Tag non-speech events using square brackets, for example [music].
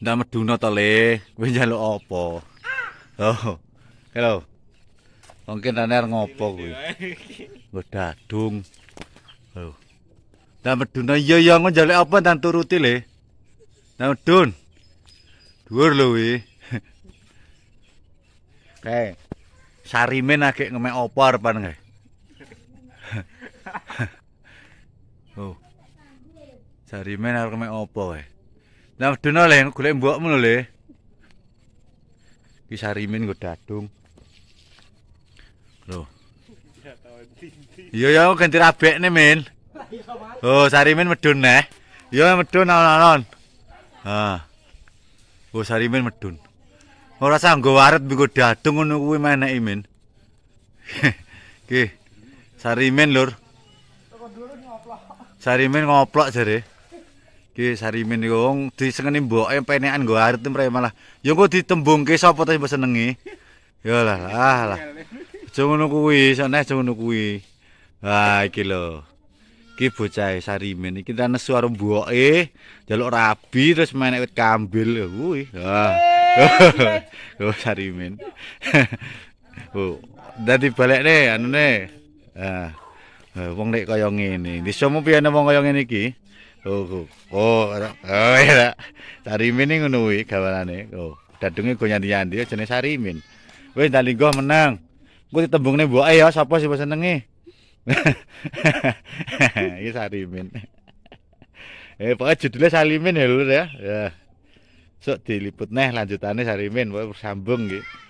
Ndak meduna to le, kowe njaluk apa? Oh. Halo. Mungkin Daner ngopo kuwi? Nggo dadung. Halo. Oh. Ndak meduna iya iya ngono njaluk apa tan turuti le. Ndak medun. Dhuwur lho kuwi. Oke. [laughs] Sarime nggek ngemek apa arepan nggih? [laughs] Oh. Sarime arep ngemek apa kuwi? Nah, dino le, gulai mbok mulu le. Ki rimin gue dadung. Loh. Iya, iya, ganti rabek nih, Min. Oh, sarimin medun, nih. Eh. Iya, medun, non, non, non. Ah. Oh, sarimin medun. Ora sah nggo waret mbiko dadung ngono kuwi meneki men. [laughs] Ki. Sarimen lur. Sarimen ngoplok jare. Ki Sarimin iku wong disengeni mboke penekan nggo arit mrene malah ya engko ditembungke sapa ta senengi. Ya lah lah lah. Aja nukui, so seneh aja ngono kuwi. ki ah, iki lho. bocah Sarimin kita nesu karo eh, jaluk rabi terus main ikut kambil ya, kuwi. Ha. Ah. [laughs] Oh Sarimin. [laughs] Oh, dadi balekne anune. Ha. Ah. Wong nek kaya ngene, di mu piye wong kaya ngene iki? Oh, oh, oh, oh, Sarimin ini ngunuhi gawalane. Oh, dadungnya gue nyanti-nyanti, jenis Sarimin. Weh, tali gue menang. Gue ditembung nih, buah, ayo, siapa sih bahasa nengi? ini Sarimin. eh, pokoknya judulnya Sarimin ya, lur ya. ya. So, diliput nih lanjutannya Sarimin, pokoknya bersambung gitu.